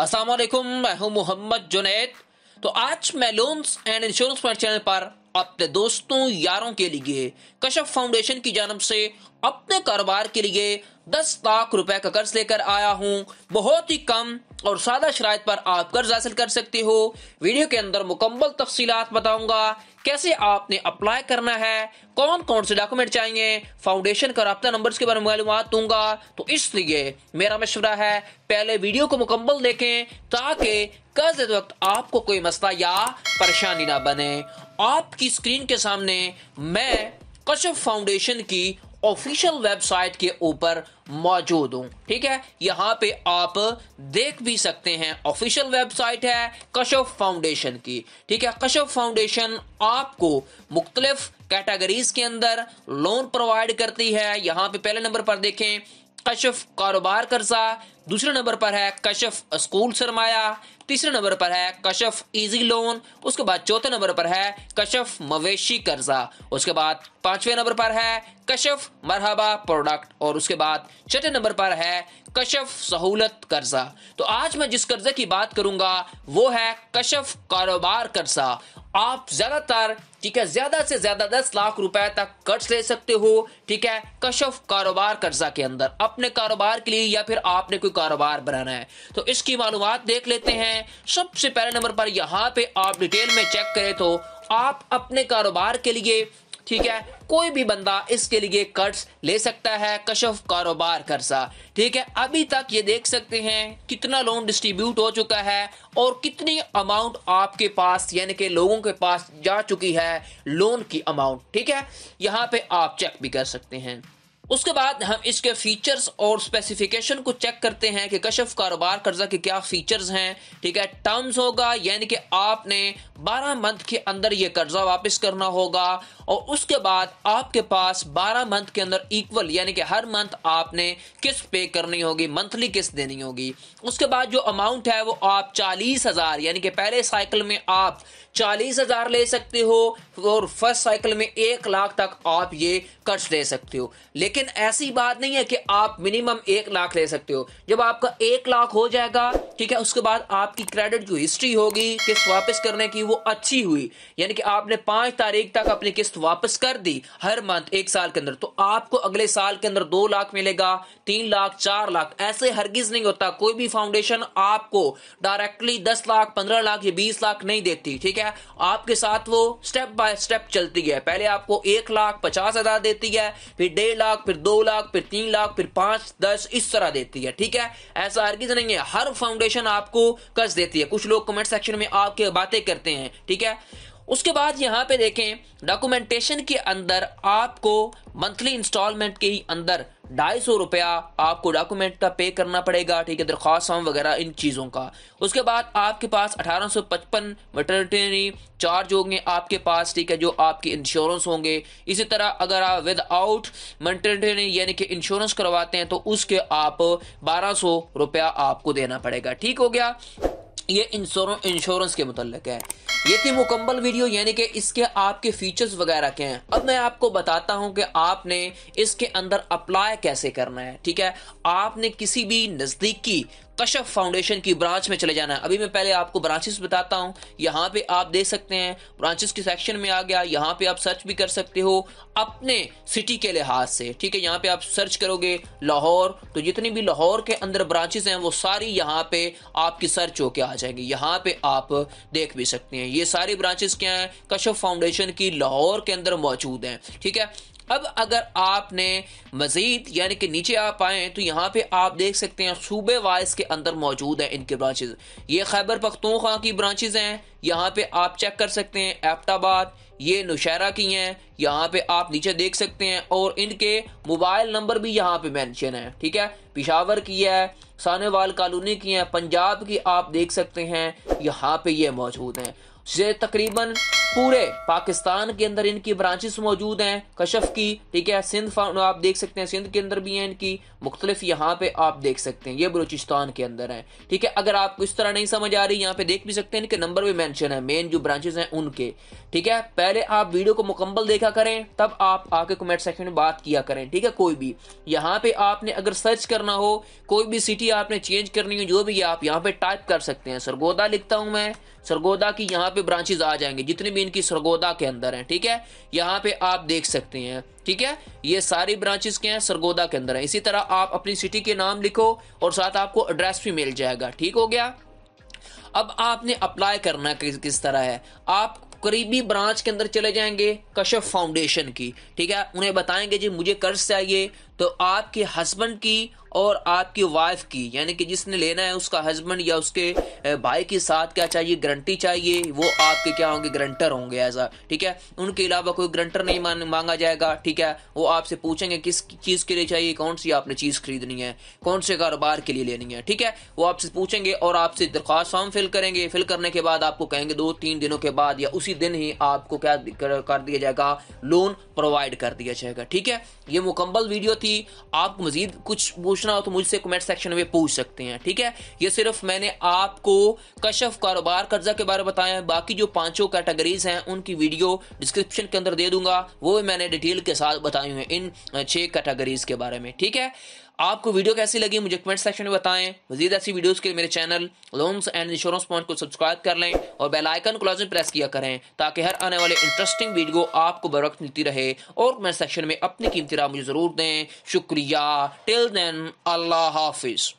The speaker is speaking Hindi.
असल मैं हूं मोहम्मद जुनेद तो आज मैं लोन्स एंड इंश्योरेंस चैनल पर अपने दोस्तों यारों के लिए कश्यप फाउंडेशन की जानब से अपने कारोबार के लिए दस लाख रुपए का कर्ज लेकर आया हूँ बहुत ही कम और सादा शराय पर आप कर्ज हासिल कर सकते हो वीडियो के अंदर मुकम्मल तफसीत बताऊंगा कैसे आपने अप्लाई करना है कौन कौन से डॉक्यूमेंट चाहिए फाउंडेशन का रबता नंबर के बारे में मालूम दूंगा तो इसलिए मेरा मशवरा है पहले वीडियो को मुकम्मल देखें ताकि कर्ज वक्त आपको कोई मसला या परेशानी ना बने आपकी स्क्रीन के सामने मैं कश्यप फाउंडेशन की ऑफिशियल वेबसाइट के ऊपर मौजूद हूं ठीक है यहां पे आप देख भी सकते हैं ऑफिशियल वेबसाइट है कश्यप फाउंडेशन की ठीक है कश्यप फाउंडेशन आपको मुख्तलिफ कैटेगरीज के अंदर लोन प्रोवाइड करती है यहां पे पहले नंबर पर देखें कश्यप कारोबार कर्जा दूसरे नंबर पर है कश्यप स्कूल सरमाया तीसरे नंबर पर है कशफ इजी लोन उसके बाद चौथे नंबर पर है कशफ मवेशी कर्जा उसके बाद पांचवें नंबर पर है कशफ मरहबा प्रोडक्ट और उसके बाद छठे नंबर पर है कशफ सहूलत कर्जा तो आज मैं जिस कर्जे की बात करूंगा वो है कशफ कारोबार कर्जा आप ज्यादातर ठीक है ज्यादा से ज्यादा दस लाख रुपए तक कर्ज ले सकते हो ठीक है कशफ कारोबार कर्जा के अंदर अपने कारोबार के लिए या फिर आपने कोई कारोबार बनाना है तो इसकी मालूम देख लेते हैं हैं सबसे पहले नंबर पर यहाँ पे आप डिटेल में चेक करें तो आप अपने कारोबार के लिए ठीक है कोई भी बंदा इसके लिए कर्ज ले सकता है कशफ कारोबार कर्जा ठीक है अभी तक ये देख सकते हैं कितना लोन डिस्ट्रीब्यूट हो चुका है और कितनी अमाउंट आपके पास यानी के लोगों के पास जा चुकी है लोन की अमाउंट ठीक है यहाँ पे आप चेक भी कर सकते हैं उसके बाद हम इसके फीचर्स और स्पेसिफिकेशन को चेक करते हैं कि कशफ कारोबार कर्जा के क्या फीचर्स हैं ठीक है टर्म्स होगा यानी कि आपने 12 मंथ के अंदर ये कर्जा वापस करना होगा और उसके बाद आपके पास 12 मंथ के अंदर इक्वल यानी कि हर मंथ आपने किस्त पे करनी होगी मंथली किस्त देनी होगी उसके बाद जो अमाउंट है वो आप चालीस हज़ार यानी कि पहले साइकिल में आप चालीस हज़ार ले सकते हो और फर्स्ट साइकिल में एक लाख तक आप ये कर्ज ले सकते हो लेकिन लेकिन ऐसी बात नहीं है कि आप मिनिमम एक लाख ले सकते हो जब आपका एक लाख हो जाएगा ठीक है उसके बाद आपकी क्रेडिट जो हिस्ट्री होगी किस्त वापस करने की वो अच्छी हुई यानी कि आपने पांच तारीख तक अपनी किस्त वापस कर दी हर मंथ एक साल के अंदर तो आपको अगले साल के अंदर दो लाख मिलेगा तीन लाख चार लाख ऐसे हरगिज नहीं होता कोई भी फाउंडेशन आपको डायरेक्टली दस लाख पंद्रह लाख या बीस लाख नहीं देती ठीक है आपके साथ वो स्टेप बाय स्टेप चलती है पहले आपको एक लाख पचास हजार देती है फिर डेढ़ लाख लाख फिर दो लाख फिर तीन लाख फिर पांच दस इस तरह देती है ठीक है ऐसा हरगिज नहीं है हर फाउंडेशन आपको कर्ज देती है कुछ लोग कमेंट सेक्शन में आपके बातें करते हैं ठीक है उसके बाद यहाँ पे देखें डॉक्यूमेंटेशन के अंदर आपको मंथली इंस्टॉलमेंट के ही अंदर ढाई सौ रुपया आपको डॉक्यूमेंट का पे करना पड़ेगा ठीक है दरख्वास्त फॉर्म वगैरह इन चीज़ों का उसके बाद आपके पास अठारह सौ पचपन वेटरनरी चार्ज होंगे आपके पास ठीक है जो आपके इंश्योरेंस होंगे इसी तरह अगर आप विदाउट मेटरनरी यानी कि इंश्योरेंस करवाते हैं तो उसके आप बारह सौ रुपया आपको देना पड़ेगा ठीक हो गया ये इंश्योरेंस के मुतलक है ये थी मुकम्मल वीडियो यानी कि इसके आपके फीचर्स वगैरह क्या हैं अब मैं आपको बताता हूं कि आपने इसके अंदर अप्लाई कैसे करना है ठीक है आपने किसी भी नज़दीकी कश्यप फाउंडेशन की ब्रांच में चले जाना है अभी मैं पहले आपको ब्रांचेस बताता हूँ यहाँ पे आप देख सकते हैं ब्रांचेस के सेक्शन में आ गया यहाँ पे आप सर्च भी कर सकते हो अपने सिटी के लिहाज से ठीक है यहाँ पे आप सर्च करोगे लाहौर तो जितनी भी लाहौर के अंदर ब्रांचेस हैं वो सारी यहाँ पे आपकी सर्च होके आ जाएंगी यहाँ पे आप देख भी सकते हैं ये सारी ब्रांचेस क्या है कश्यप फाउंडेशन की लाहौर के अंदर मौजूद है ठीक है अब अगर आपने मज़ीद यानी कि नीचे आप आए तो यहाँ पे आप देख सकते हैं सूबे वाइज के के अंदर मौजूद है इनके ब्रांचेज ये खैबर पख्तूखा की ब्रांचेज हैं यहाँ पे आप चेक कर सकते हैं एपटाबाद ये नुशहरा की हैं यहाँ पे आप नीचे देख सकते हैं और इनके मोबाइल नंबर भी यहाँ पे मैंशन है ठीक है पिशावर की है सानेवाल कॉलोनी की है पंजाब की आप देख सकते हैं यहाँ पे ये मौजूद हैं तकरीबन पूरे पाकिस्तान के अंदर इनकी ब्रांचेस मौजूद हैं कशफ की ठीक है सिंध आप देख सकते हैं सिंध के अंदर भी हैं इनकी मुख्तलिफ यहाँ पे आप देख सकते हैं ये बलूचिस्तान के अंदर है ठीक है अगर आपको इस तरह नहीं समझ आ रही यहाँ पे देख भी सकते हैं इनके नंबर भी मैंशन है मेन जो ब्रांचेस हैं उनके ठीक है पहले आप वीडियो को मुकम्मल देखा करें तब आप आके कमेंट सेक्शन में बात किया करें ठीक है कोई भी यहाँ पे आपने अगर सर्च करना हो कोई भी सिटी आपने चेंज करनी हो जो भी आप यहाँ पे टाइप कर सकते हैं सरगोदा लिखता हूँ मैं सरगोदा की यहाँ पे ब्रांचेज आ जाएंगे जितने भी इनकी सरगोदा के अंदर हैं ठीक है यहाँ पे आप देख सकते हैं ठीक है ये सारी ब्रांचेस के हैं सरगोदा के अंदर हैं इसी तरह आप अपनी सिटी के नाम लिखो और साथ आपको एड्रेस भी मिल जाएगा ठीक हो गया अब आपने अप्लाई करना किस किस तरह है आप करीबी ब्रांच के अंदर चले जाएंगे कश्यप फाउंडेशन की ठीक है उन्हें बताएंगे जी मुझे कर्ज चाहिए तो आपके हस्बैंड की और आपकी वाइफ की यानी कि जिसने लेना है उसका हस्बैंड या उसके भाई के साथ क्या चाहिए गारंटी चाहिए वो आपके क्या होंगे ग्रंटर होंगे ऐसा ठीक है उनके अलावा कोई ग्रंटर नहीं मान, मांगा जाएगा ठीक है वो आपसे पूछेंगे किस चीज़ के लिए चाहिए कौन सी आपने चीज़ खरीदनी है कौन से कारोबार के लिए लेनी है ठीक है वो आपसे पूछेंगे और आपसे दरख्वास्त फॉर्म फिल करेंगे फिल करने के बाद आपको कहेंगे दो तीन दिनों के बाद या उसी दिन ही आपको क्या कर दिया जाएगा लोन प्रोवाइड कर दिया जाएगा ठीक है ये मुकम्मल वीडियो थी आप मजीद कुछ पूछना हो तो मुझसे कमेंट सेक्शन में पूछ सकते हैं ठीक है ये सिर्फ मैंने आपको कशफ कारोबार कर्जा के बारे में बताया है बाकी जो पांचों कैटेगरीज हैं उनकी वीडियो डिस्क्रिप्शन के अंदर दे दूंगा वो मैंने डिटेल के साथ बताई हुई इन छह कैटेगरीज के बारे में ठीक है आपको वीडियो कैसी लगी मुझे कमेंट सेक्शन में बताएं मजीद ऐसी वीडियोस के लिए मेरे channel loans and insurance point को सब्सक्राइब कर लें और बेल आइकन को लाजमी प्रेस किया करें ताकि हर आने वाले इंटरेस्टिंग वीडियो आपको बर मिलती रहे और कमेंट सेक्शन में अपनी कीमती राय मुझे ज़रूर दें शुक्रिया टिल देन अल्लाह हाफिज़